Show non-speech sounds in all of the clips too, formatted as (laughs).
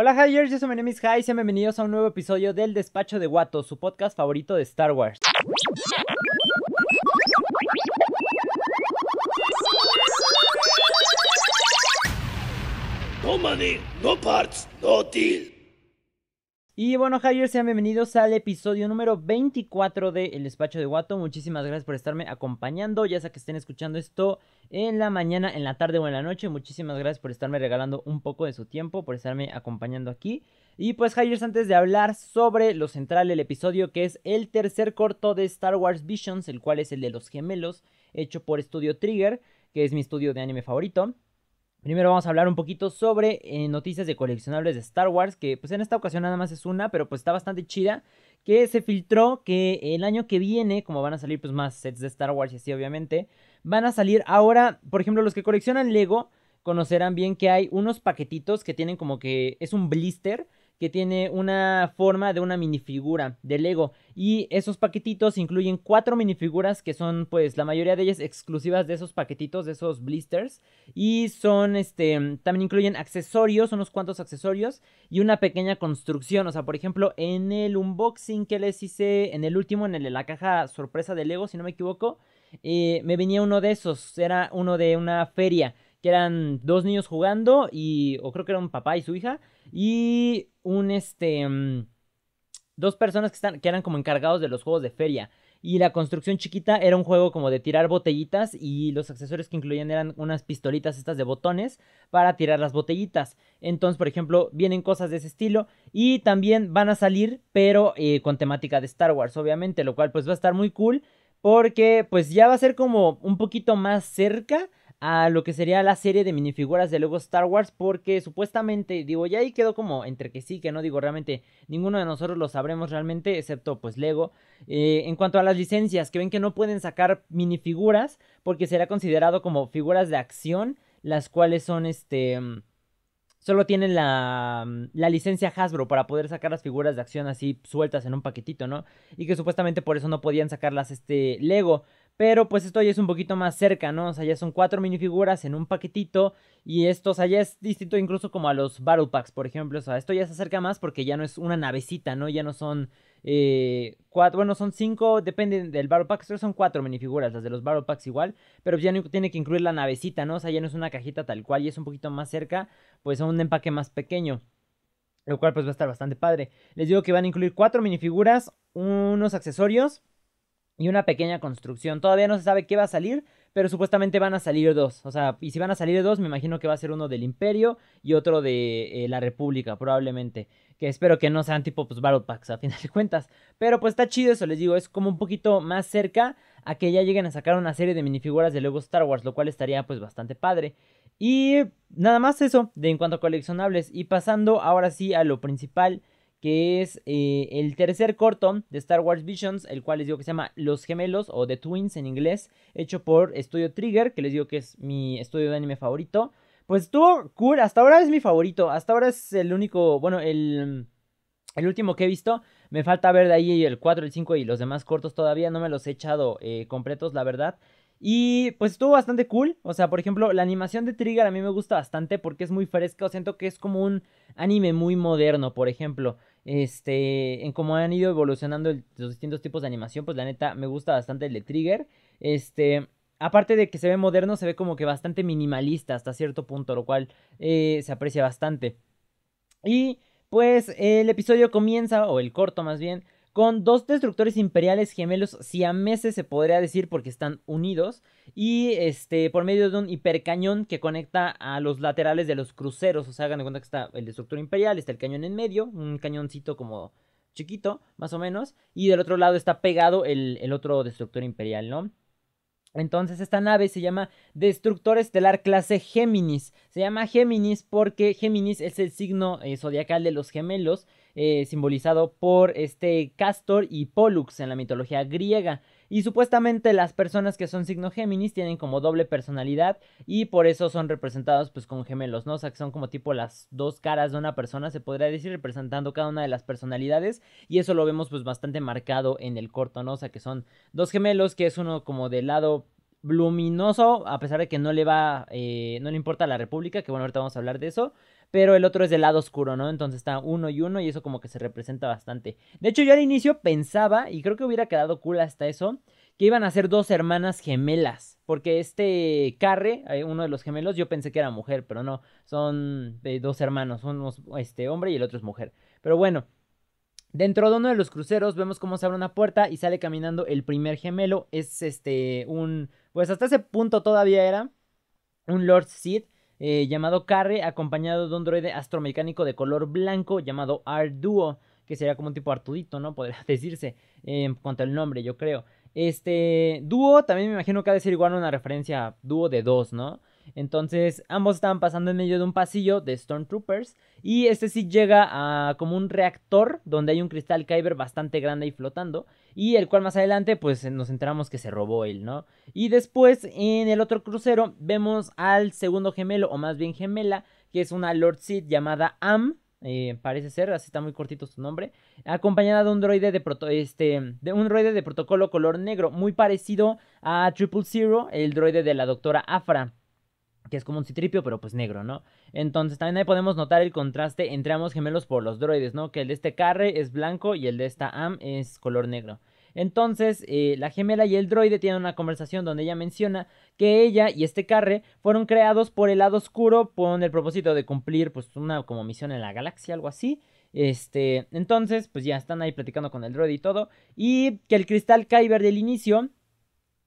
Hola, Hiers, yo soy Menemis name y sean bienvenidos a un nuevo episodio del Despacho de Guato, su podcast favorito de Star Wars. No money, no parts, no deal. Y bueno, Javier, sean bienvenidos al episodio número 24 de El Despacho de Guato. Muchísimas gracias por estarme acompañando, ya sea que estén escuchando esto en la mañana, en la tarde o en la noche. Muchísimas gracias por estarme regalando un poco de su tiempo, por estarme acompañando aquí. Y pues, Javier, antes de hablar sobre lo central del episodio, que es el tercer corto de Star Wars Visions, el cual es el de los gemelos, hecho por Studio Trigger, que es mi estudio de anime favorito. Primero vamos a hablar un poquito sobre eh, noticias de coleccionables de Star Wars, que pues en esta ocasión nada más es una, pero pues está bastante chida, que se filtró que el año que viene, como van a salir pues más sets de Star Wars y así obviamente, van a salir ahora, por ejemplo, los que coleccionan Lego conocerán bien que hay unos paquetitos que tienen como que es un blister que tiene una forma de una minifigura de Lego. Y esos paquetitos incluyen cuatro minifiguras que son pues la mayoría de ellas exclusivas de esos paquetitos, de esos blisters. Y son este, también incluyen accesorios, unos cuantos accesorios y una pequeña construcción. O sea, por ejemplo, en el unboxing que les hice, en el último, en el la caja sorpresa de Lego, si no me equivoco, eh, me venía uno de esos, era uno de una feria que eran dos niños jugando y, o creo que era un papá y su hija, y un este... Mm, dos personas que, que eran como encargados de los juegos de feria. Y la construcción chiquita era un juego como de tirar botellitas y los accesorios que incluían eran unas pistolitas estas de botones para tirar las botellitas. Entonces, por ejemplo, vienen cosas de ese estilo y también van a salir, pero eh, con temática de Star Wars, obviamente, lo cual pues va a estar muy cool porque pues ya va a ser como un poquito más cerca a lo que sería la serie de minifiguras de Lego Star Wars porque supuestamente, digo, ya ahí quedó como entre que sí, que no, digo, realmente ninguno de nosotros lo sabremos realmente, excepto pues Lego. Eh, en cuanto a las licencias, que ven que no pueden sacar minifiguras porque será considerado como figuras de acción, las cuales son este... Mm, Solo tienen la, mm, la, licencia Hasbro para poder sacar las figuras de acción así sueltas en un paquetito, ¿no? Y que supuestamente por eso no podían sacarlas este Lego. Pero pues esto ya es un poquito más cerca, ¿no? O sea, ya son cuatro minifiguras en un paquetito. Y esto, o ya es distinto incluso como a los Battle Packs, por ejemplo. O sea, esto ya se acerca más porque ya no es una navecita, ¿no? Ya no son eh, cuatro, bueno, son cinco, depende del Battle Pack, son cuatro minifiguras, las de los Battle Packs igual, pero ya no tiene que incluir la navecita, ¿no? O sea, ya no es una cajita tal cual y es un poquito más cerca, pues a un empaque más pequeño. Lo cual pues va a estar bastante padre. Les digo que van a incluir cuatro minifiguras, unos accesorios y una pequeña construcción. Todavía no se sabe qué va a salir, pero supuestamente van a salir dos. O sea, y si van a salir dos, me imagino que va a ser uno del Imperio y otro de eh, la República, probablemente. Que espero que no sean tipo pues, Battle Packs, a (laughs) final de cuentas. Pero pues está chido eso, les digo. Es como un poquito más cerca a que ya lleguen a sacar una serie de minifiguras de luego Star Wars, lo cual estaría pues bastante padre. Y nada más eso de en cuanto a coleccionables. Y pasando ahora sí a lo principal que es eh, el tercer corto de Star Wars Visions, el cual les digo que se llama Los Gemelos o The Twins en inglés, hecho por Studio Trigger, que les digo que es mi estudio de anime favorito. Pues estuvo cool, hasta ahora es mi favorito, hasta ahora es el único, bueno, el, el último que he visto. Me falta ver de ahí el 4, el 5 y los demás cortos todavía, no me los he echado eh, completos, la verdad. Y pues estuvo bastante cool. O sea, por ejemplo, la animación de Trigger a mí me gusta bastante porque es muy fresca. O siento que es como un anime muy moderno, por ejemplo. Este, en cómo han ido evolucionando los distintos tipos de animación, pues la neta me gusta bastante el de Trigger. Este, aparte de que se ve moderno, se ve como que bastante minimalista hasta cierto punto, lo cual eh, se aprecia bastante. Y pues el episodio comienza, o el corto más bien, con dos destructores imperiales gemelos siameses se podría decir porque están unidos y este por medio de un hipercañón que conecta a los laterales de los cruceros, o sea, hagan de cuenta que está el destructor imperial, está el cañón en medio, un cañoncito como chiquito, más o menos, y del otro lado está pegado el, otro destructor imperial, ¿no? Entonces esta nave se llama Destructor Estelar Clase Géminis. Se llama Géminis porque Géminis es el signo eh, zodiacal de los gemelos eh, simbolizado por este Castor y Pollux en la mitología griega. Y supuestamente las personas que son signo Géminis tienen como doble personalidad y por eso son representados pues como gemelos, ¿no? O sea, que son como tipo las dos caras de una persona, se podría decir, representando cada una de las personalidades y eso lo vemos pues bastante marcado en el corto, ¿no? O sea, que son dos gemelos, que es uno como del lado Bluminoso, a pesar de que no le va, eh, no le importa a la República, que bueno, ahorita vamos a hablar de eso, pero el otro es del lado oscuro, ¿no? Entonces está uno y uno y eso como que se representa bastante. De hecho, yo al inicio pensaba, y creo que hubiera quedado cool hasta eso, que iban a ser dos hermanas gemelas, porque este Carre, eh, uno de los gemelos, yo pensé que era mujer, pero no, son eh, dos hermanos, uno es este, hombre y el otro es mujer. Pero bueno, Dentro de uno de los cruceros vemos cómo se abre una puerta y sale caminando el primer gemelo. Es este un, pues hasta ese punto todavía era un Lord Seed eh, llamado Carre, acompañado de un droide astromecánico de color blanco llamado Arduo, que sería como un tipo Artudito, ¿no? (laughs) Podría decirse en cuanto al nombre, yo creo. Este duo también me imagino que ha de ser igual una referencia a dúo de dos, ¿no? Entonces ambos estaban pasando en medio de un pasillo de Stormtroopers y este sí llega a como un reactor donde hay un cristal Kyber bastante grande y flotando y el cual más adelante pues nos enteramos que se robó él, ¿no? Y después en el otro crucero vemos al segundo gemelo o más bien gemela que es una Lord Seed llamada Am, eh, parece ser, así está muy cortito su nombre, acompañada de un droide de proto este, de un droide de protocolo color negro, muy parecido a Triple Zero, el droide de la doctora Afra que es como un citripio, pero pues negro, ¿no? Entonces también ahí podemos notar el contraste entre ambos gemelos por los droides, ¿no? Que el de este Carre es blanco y el de esta Am es color negro. Entonces, eh, la gemela y el droide tienen una conversación donde ella menciona que ella y este carre fueron creados por el lado oscuro con el propósito de cumplir pues una como misión en la galaxia, algo así. Este, entonces, pues ya están ahí platicando con el droide y todo. Y que el cristal Kyber del inicio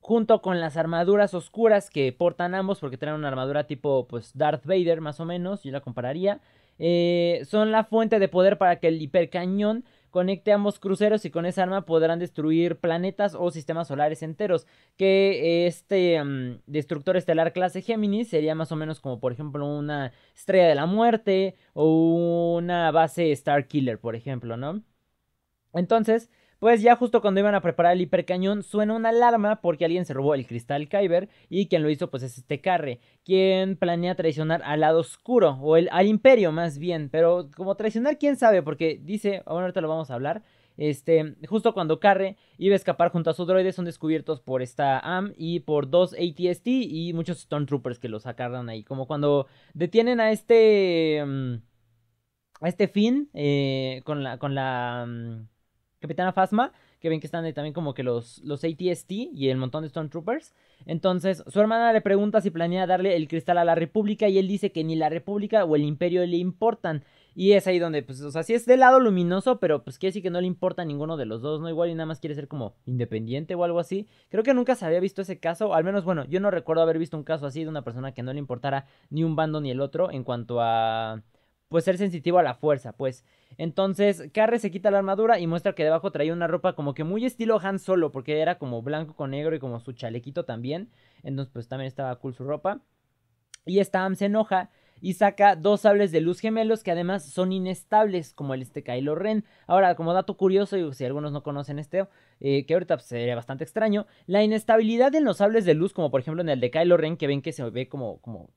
junto con las armaduras oscuras que portan ambos, porque traen una armadura tipo pues Darth Vader más o menos, yo la compararía, eh, son la fuente de poder para que el hipercañón conecte ambos cruceros y con esa arma podrán destruir planetas o sistemas solares enteros. Que eh, este mm, destructor estelar clase Géminis sería más o menos como por ejemplo una estrella de la muerte o una base Star Killer, por ejemplo, ¿no? Entonces, pues ya justo cuando iban a preparar el hipercañón suena una alarma porque alguien se robó el cristal Kyber y quien lo hizo pues es este Carre, quien planea traicionar al lado oscuro o el, al imperio más bien, pero como traicionar quién sabe porque dice, ah, bueno ahorita lo vamos a hablar, este, justo cuando Carre iba a escapar junto a sus droides, son descubiertos por esta AM y por dos ATST y muchos Stormtroopers que los sacaron ahí. Como cuando detienen a este. Mm, a este Finn eh, con la. con la. Mm, Capitana Phasma, que ven que están ahí también como que los, los ATST y el montón de Stormtroopers. Entonces, su hermana le pregunta si planea darle el cristal a la República y él dice que ni la República o el Imperio le importan. Y es ahí donde, pues, o sea, sí es del lado luminoso, pero pues quiere decir que no le importa ninguno de los dos, ¿no? Igual y nada más quiere ser como independiente o algo así. Creo que nunca se había visto ese caso, al menos, bueno, yo no recuerdo haber visto un caso así de una persona que no le importara ni un bando ni el otro en cuanto a pues ser sensitivo a la fuerza, pues. Entonces, Carre se quita la armadura y muestra que debajo traía una ropa como que muy estilo Han Solo, porque era como blanco con negro y como su chalequito también. Entonces, pues también estaba cool su ropa. Y esta se enoja y saca dos sables de luz gemelos que además son inestables, como el este Kylo Ren. Ahora, como dato curioso, y si algunos no conocen este, eh, que ahorita pues, sería bastante extraño, la inestabilidad en los sables de luz, como por ejemplo en el de Kylo Ren, que ven que se ve como, como,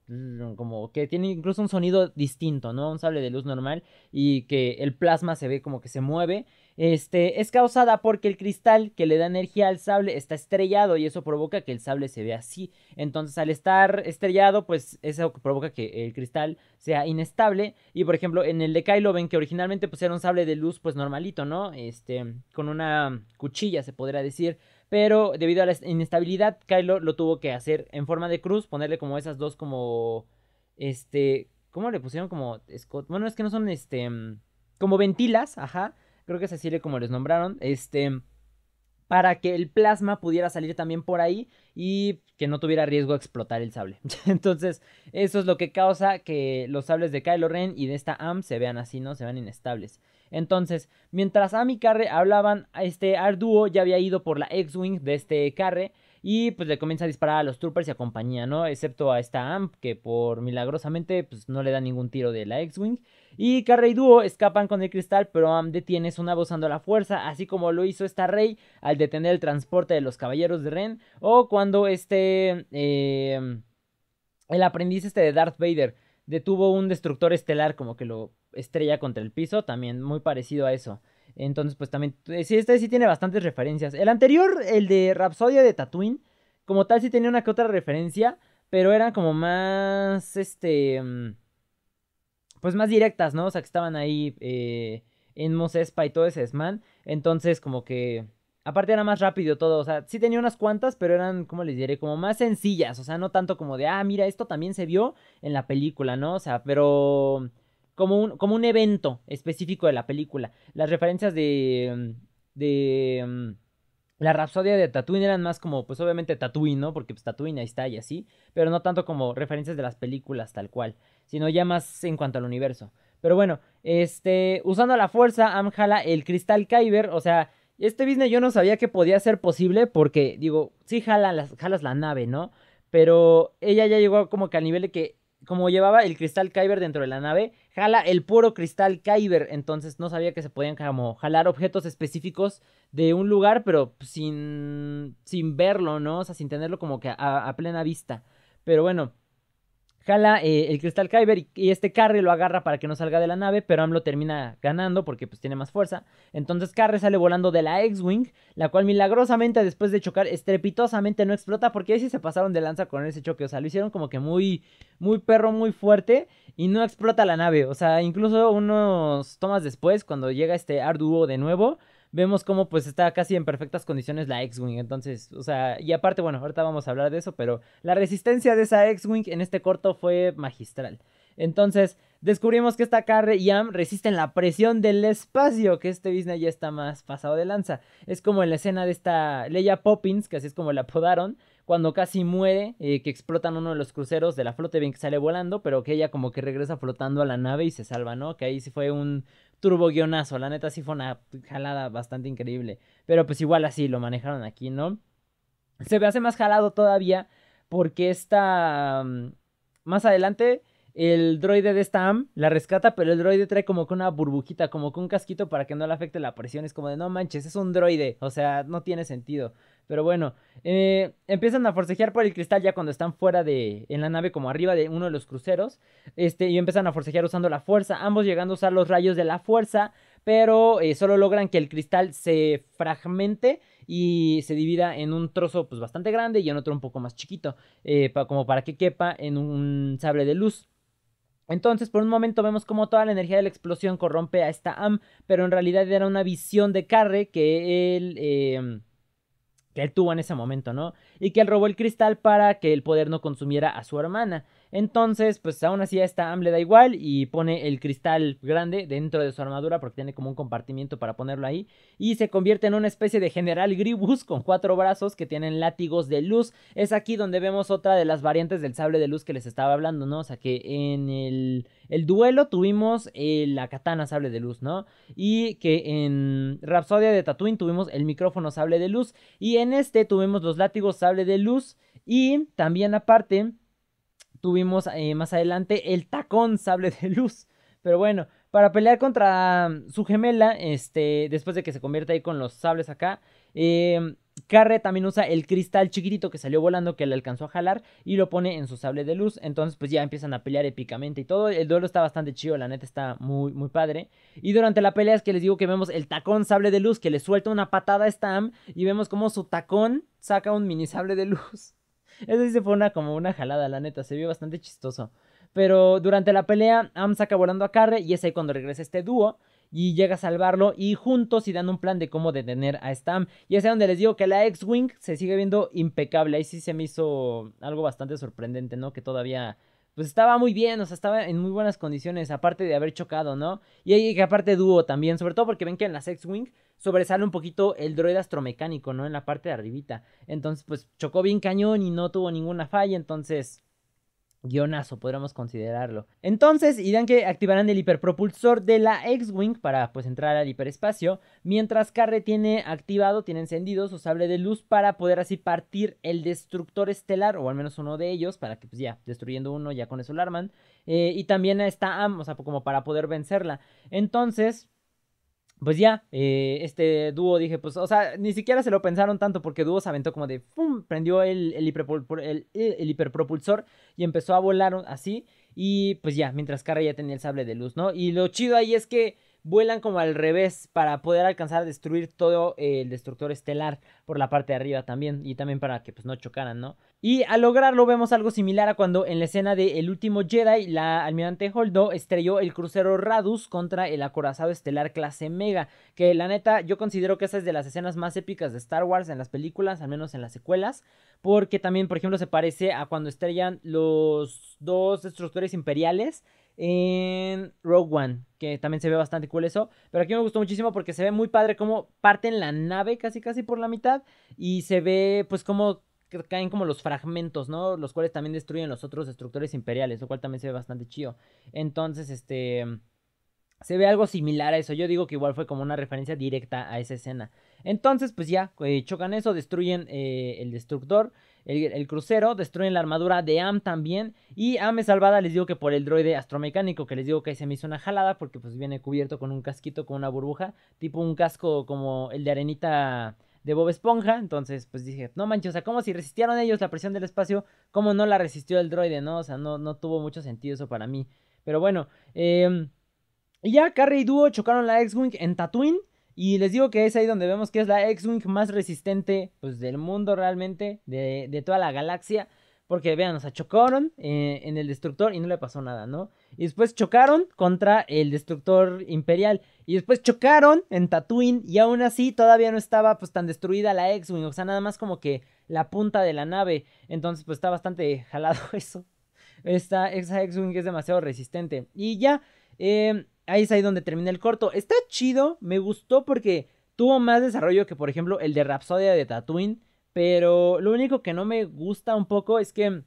como que tiene incluso un sonido distinto, ¿no? Un sable de luz normal y que el plasma se ve como que se mueve este, es causada porque el cristal que le da energía al sable está estrellado y eso provoca que el sable se vea así. Entonces, al estar estrellado, pues eso provoca que el cristal sea inestable. Y por ejemplo, en el de Kylo ven que originalmente pues, era un sable de luz, pues normalito, ¿no? Este, con una cuchilla, se podría decir. Pero debido a la inestabilidad, Kylo lo tuvo que hacer en forma de cruz, ponerle como esas dos, como. Este. ¿Cómo le pusieron? Como. Bueno, es que no son este. Como ventilas, ajá creo que se sirve como les nombraron, este, para que el plasma pudiera salir también por ahí y que no tuviera riesgo de explotar el sable. (laughs) Entonces, eso es lo que causa que los sables de Kylo Ren y de esta Am se vean así, ¿no? Se vean inestables. Entonces, mientras Am y Carre hablaban, este Arduo ya había ido por la X-Wing de este Carre y pues le comienza a disparar a los troopers y a compañía, ¿no? Excepto a esta AMP que por milagrosamente pues no le da ningún tiro de la X-Wing. Y Carrey y Duo escapan con el cristal, pero Amp detiene su nave usando la fuerza, así como lo hizo esta Rey al detener el transporte de los caballeros de Ren, o cuando este. Eh, el aprendiz este de Darth Vader detuvo un destructor estelar, como que lo estrella contra el piso, también muy parecido a eso. Entonces, pues también, eh, sí, este sí tiene bastantes referencias. El anterior, el de Rapsodia de Tatooine, como tal sí tenía una que otra referencia, pero eran como más, este, mm, pues más directas, ¿no? O sea, que estaban ahí eh, en Mos Espa y todo ese Sman. Entonces, como que, aparte era más rápido todo, o sea, sí tenía unas cuantas, pero eran, como les diré? Como más sencillas, o sea, no tanto como de, ah, mira, esto también se vio en la película, ¿no? O sea, pero como un, evento específico de la película. Las referencias de. Mm, de. Mm, la Rapsodia de Tatooine eran más como, pues obviamente Tatooine, ¿no? Porque pues Tatooine ahí está y así, pero no tanto como referencias de las películas tal cual, sino ya más en cuanto al universo. Pero bueno, este, usando la fuerza, jala el cristal Kyber, o sea, este business yo no sabía que podía ser posible porque, digo, sí jala las, jalas la nave, ¿no? Pero ella ya llegó como que al nivel de que como llevaba el cristal Kyber dentro de la nave, jala el puro cristal Kyber. Entonces no sabía que se podían como jalar objetos específicos de un lugar, pero sin, sin verlo, ¿no? O sea, sin tenerlo como que a, a plena vista. Pero bueno, Jala eh, el cristal Kyber y, este Carre lo agarra para que no salga de la nave, pero AMLO termina ganando porque pues tiene más fuerza. Entonces Carre sale volando de la X-Wing, la cual milagrosamente después de chocar estrepitosamente no explota porque ahí sí se pasaron de lanza con ese choque. O sea, lo hicieron como que muy, muy perro, muy fuerte y no explota la nave. O sea, incluso unos tomas después, cuando llega este Arduo de nuevo, vemos cómo pues está casi en perfectas condiciones la X-Wing. Entonces, o sea, y aparte, bueno, ahorita vamos a hablar de eso, pero la resistencia de esa X-Wing en este corto fue magistral. Entonces, descubrimos que esta Carre y Am resisten la presión del espacio, que este Disney ya está más pasado de lanza. Es como en la escena de esta Leia Poppins, que así es como la apodaron, cuando casi muere, eh, que explotan uno de los cruceros de la flota, bien que sale volando, pero que ella como que regresa flotando a la nave y se salva, ¿no? Que ahí sí fue un, turbo guionazo. La neta sí fue una jalada bastante increíble. Pero pues igual así lo manejaron aquí, ¿no? Se ve hace más jalado todavía porque está, mm, Más adelante el droide de esta AM la rescata, pero el droide trae como que una burbujita, como que un casquito para que no le afecte la presión. Es como de, no manches, es un droide. O sea, no tiene sentido. Pero bueno, eh, empiezan a forcejear por el cristal ya cuando están fuera de. en la nave, como arriba de uno de los cruceros. Este, y empiezan a forcejear usando la fuerza. Ambos llegando a usar los rayos de la fuerza. Pero eh, solo logran que el cristal se fragmente y se divida en un trozo pues, bastante grande y en otro un poco más chiquito. Eh, como para que quepa en un sable de luz. Entonces, por un momento vemos como toda la energía de la explosión corrompe a esta AM, pero en realidad era una visión de Carre que él em, que él tuvo en ese momento, ¿no? Y que él robó el cristal para que el poder no consumiera a su hermana. Entonces, pues aún así a esta Amble da igual y pone el cristal grande dentro de su armadura porque tiene como un compartimiento para ponerlo ahí y se convierte en una especie de general Gribus con cuatro brazos que tienen látigos de luz. Es aquí donde vemos otra de las variantes del sable de luz que les estaba hablando, ¿no? O sea que en el, duelo tuvimos eh, la katana sable de luz, ¿no? Y que en Rapsodia de Tatooine tuvimos el micrófono sable de luz y en este tuvimos los látigos sable de luz y también aparte Tuvimos eh, más adelante el tacón sable de luz. Pero bueno, para pelear contra mm, su gemela, este, después de que se convierta ahí con los sables acá, em, Carre también usa el cristal chiquitito que salió volando que le alcanzó a jalar y lo pone en su sable de luz. Entonces, pues ya empiezan a pelear épicamente y todo. El duelo está bastante chido, la neta está muy, muy padre. Y durante la pelea es que les digo que vemos el tacón sable de luz que le suelta una patada a Stam y vemos como su tacón saca un mini sable de luz. Eso sí se fue una, como una jalada, la neta. Se vio bastante chistoso. Pero durante la pelea, Am saca volando a Carre y es ahí cuando regresa este dúo y llega a salvarlo y juntos y dan un plan de cómo detener a Stam. Y es ahí donde les digo que la X-Wing se sigue viendo impecable. Ahí sí se me hizo algo bastante sorprendente, ¿no? Que todavía pues estaba muy bien, o sea, estaba en muy buenas condiciones, aparte de haber chocado, ¿no? Y ahí que aparte dúo también, sobre todo porque ven que en la X-Wing sobresale un poquito el droid astromecánico, ¿no? En la parte de arribita. Entonces, pues chocó bien cañón y no tuvo ninguna falla, entonces guionazo, podríamos considerarlo. Entonces irán que activarán el hiperpropulsor de la X-Wing para pues entrar al hiperespacio, mientras Carre tiene activado, tiene encendido su sable de luz para poder así partir el destructor estelar, o al menos uno de ellos, para que pues ya, destruyendo uno ya con eso lo arman, eh, y también está Am, o sea, como para poder vencerla. Entonces, pues ya, eh, este dúo dije, pues, o sea, ni siquiera se lo pensaron tanto porque dúo se aventó como de, ¡pum! Prendió el, el, el, hiperpropulsor y empezó a volar así. Y pues ya, mientras cara ya tenía el sable de luz, ¿no? Y lo chido ahí es que vuelan como al revés para poder alcanzar a destruir todo el destructor estelar por la parte de arriba también y también para que pues no chocaran, ¿no? Y al lograrlo vemos algo similar a cuando en la escena de El último Jedi, la almirante Holdo estrelló el crucero Radus contra el acorazado estelar clase Mega, que la neta yo considero que esa es de las escenas más épicas de Star Wars en las películas, al menos en las secuelas, porque también por ejemplo se parece a cuando estrellan los dos destructores imperiales en Rogue One, que también se ve bastante cool eso, pero aquí me gustó muchísimo porque se ve muy padre cómo parten la nave casi casi por la mitad y se ve pues como caen como los fragmentos, ¿no? Los cuales también destruyen los otros destructores imperiales, lo cual también se ve bastante chido. Entonces, este... Se ve algo similar a eso. Yo digo que igual fue como una referencia directa a esa escena. Entonces, pues ya, eh, chocan eso, destruyen eh, el destructor, el, el, crucero, destruyen la armadura de Am también. Y Am es salvada, les digo que por el droide astromecánico, que les digo que ahí se me hizo una jalada, porque pues viene cubierto con un casquito, con una burbuja, tipo un casco como el de arenita de Bob Esponja. Entonces, pues dije, no manches, o sea, como si resistieron ellos la presión del espacio, como no la resistió el droide, ¿no? O sea, no, no tuvo mucho sentido eso para mí. Pero bueno, em, ya Carrie y Duo chocaron la X-Wing en Tatooine. Y les digo que es ahí donde vemos que es la X-Wing más resistente pues, del mundo realmente, de, de toda la galaxia. Porque vean, o sea, chocaron eh, en el destructor y no le pasó nada, ¿no? Y después chocaron contra el destructor imperial. Y después chocaron en Tatooine y aún así todavía no estaba pues tan destruida la X-Wing. O sea, nada más como que la punta de la nave. Entonces pues está bastante (laughs) jalado eso. Esta, X-Wing es demasiado resistente. Y ya, em, ahí es ahí donde termina el corto. Está chido, me gustó porque tuvo más desarrollo que por ejemplo el de Rapsodia de Tatooine pero lo único que no me gusta un poco es que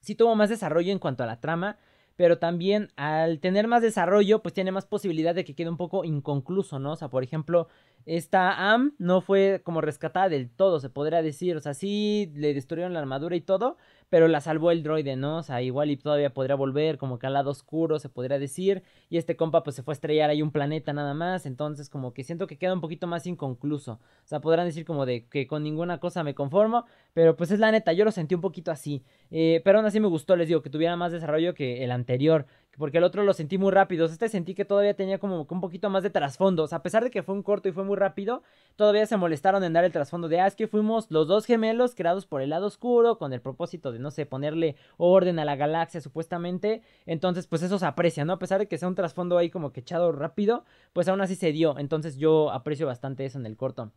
sí tuvo más desarrollo en cuanto a la trama, pero también al tener más desarrollo, pues tiene más posibilidad de que quede un poco inconcluso, ¿no? O sea, por ejemplo, esta Am no fue como rescatada del todo, se podría decir, o sea, sí le destruyeron la armadura y todo, pero la salvó el droide, ¿no? O sea, igual y todavía podría volver, como que al lado oscuro se podría decir, y este compa pues se fue a estrellar ahí un planeta nada más, entonces como que siento que queda un poquito más inconcluso, o sea, podrán decir como de que con ninguna cosa me conformo, pero pues es la neta, yo lo sentí un poquito así. Eh, pero aún así me gustó, les digo, que tuviera más desarrollo que el anterior. Porque el otro lo sentí muy rápido. este sentí que todavía tenía como un poquito más de trasfondo. a pesar de que fue un corto y fue muy rápido, todavía se molestaron en dar el trasfondo de, ah, es que fuimos los dos gemelos creados por el lado oscuro con el propósito de, no sé, ponerle orden a la galaxia supuestamente. Entonces, pues eso se aprecia, ¿no? A pesar de que sea un trasfondo ahí como que echado rápido, pues aún así se dio. Entonces yo aprecio bastante eso en el corto.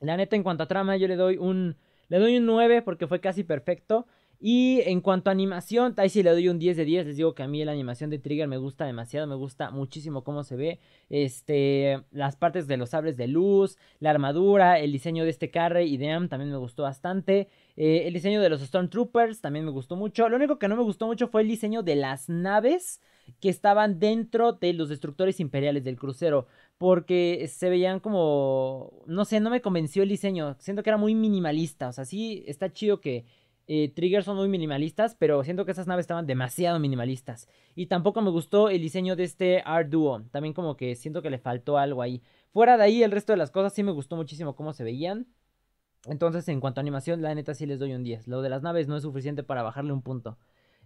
La neta, en cuanto a trama, yo le doy un le doy un 9 porque fue casi perfecto. Y en cuanto a animación, ahí sí le doy un 10 de 10. Les digo que a mí la animación de Trigger me gusta demasiado, me gusta muchísimo cómo se ve. Este, las partes de los sables de luz, la armadura, el diseño de este carry y de Am también me gustó bastante. Eh, el diseño de los Stormtroopers también me gustó mucho. Lo único que no me gustó mucho fue el diseño de las naves que estaban dentro de los destructores imperiales del crucero, porque se veían como, no sé, no me convenció el diseño, siento que era muy minimalista, o sea, sí está chido que eh, triggers son muy minimalistas, pero siento que esas naves estaban demasiado minimalistas, y tampoco me gustó el diseño de este R-Duo, también como que siento que le faltó algo ahí. Fuera de ahí, el resto de las cosas sí me gustó muchísimo cómo se veían. Entonces, en cuanto a animación, la neta sí les doy un 10. Lo de las naves no es suficiente para bajarle un punto.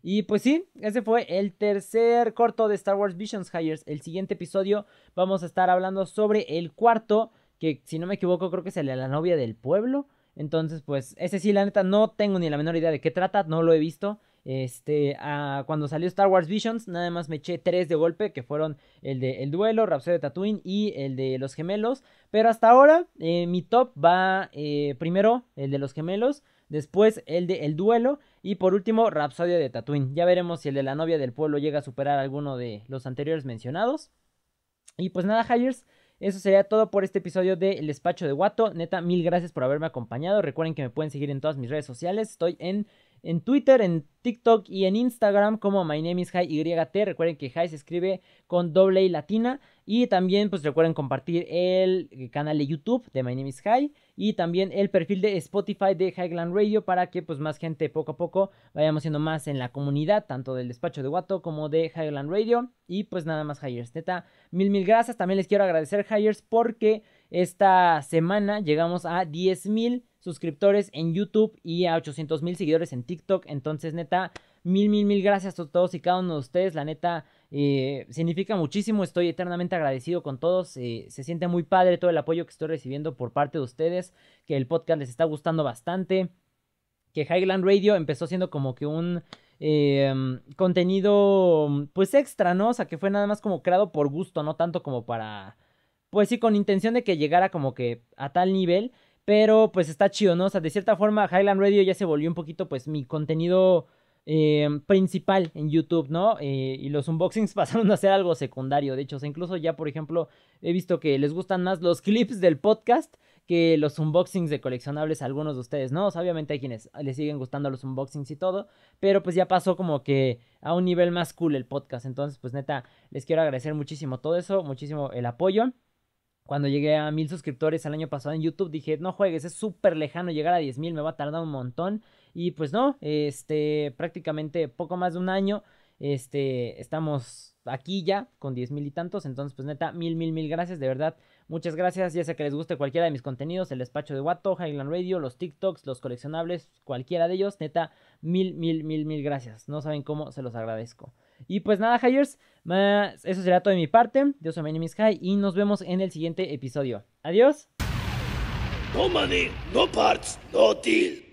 Y pues sí, ese fue el tercer corto de Star Wars Visions Hires. El siguiente episodio vamos a estar hablando sobre el cuarto, que si no me equivoco creo que es el de la novia del pueblo. Entonces, pues ese sí, la neta, no tengo ni la menor idea de qué trata, no lo he visto. Este, ah, cuando salió Star Wars Visions, nada más me eché tres de golpe, que fueron el de El Duelo, Rhapsody de Tatooine y el de Los Gemelos. Pero hasta ahora, eh, mi top va eh, primero el de Los Gemelos, después el de El Duelo y por último, Rapsodia de Tatooine. Ya veremos si el de la novia del pueblo llega a superar alguno de los anteriores mencionados. Y pues nada, Hires. Eso sería todo por este episodio de El Despacho de Guato. Neta, mil gracias por haberme acompañado. Recuerden que me pueden seguir en todas mis redes sociales. Estoy en, en Twitter, en TikTok y en Instagram como My Name is Recuerden que Hay se escribe con doble Y latina. Y también pues recuerden compartir el eh, canal de YouTube de My Name is High y también el perfil de Spotify de Highland Radio para que pues más gente poco a poco vayamos siendo más en la comunidad, tanto del despacho de Guato como de Highland Radio. Y pues nada más Hires, neta, mil mil gracias. También les quiero agradecer Hires porque esta semana llegamos a 10 mil suscriptores en YouTube y a 800 mil seguidores en TikTok. Entonces neta, mil mil mil gracias a todos y cada uno de ustedes. La neta eh, significa muchísimo, estoy eternamente agradecido con todos. Eh, se siente muy padre todo el apoyo que estoy recibiendo por parte de ustedes, que el podcast les está gustando bastante, que Highland Radio empezó siendo como que un eh, mm, contenido mm, pues extra, ¿no? O sea, que fue nada más como creado por gusto, no tanto como para, pues sí, con intención de que llegara como que a tal nivel. Pero pues está chido, ¿no? O sea, de cierta forma Highland Radio ya se volvió un poquito pues mi contenido eh, principal en YouTube, ¿no? Eh, y los unboxings (laughs) pasaron a ser algo secundario, de hecho, incluso ya, por ejemplo, he visto que les gustan más los clips del podcast que los unboxings de coleccionables a algunos de ustedes, ¿no? obviamente hay quienes les siguen gustando los unboxings y todo, pero pues ya pasó como que a un nivel más cool el podcast, entonces pues neta, les quiero agradecer muchísimo todo eso, muchísimo el apoyo. Cuando llegué a mil suscriptores el año pasado en YouTube dije, no juegues, es súper lejano llegar a diez mil, me va a tardar un montón. Y pues no, este, prácticamente poco más de un año, este, estamos aquí ya con 10 mil y tantos. Entonces, pues neta, mil, mil, mil gracias, de verdad. Muchas gracias, ya sea que les guste cualquiera de mis contenidos, el despacho de Watto, Highland Radio, los TikToks, los coleccionables, cualquiera de ellos, neta, mil, mil, mil, mil gracias. No saben cómo se los agradezco. Y pues nada, Hires, eso será todo de mi parte. Yo soy My y nos vemos en el siguiente episodio. Adiós. No money, no parts, no deal.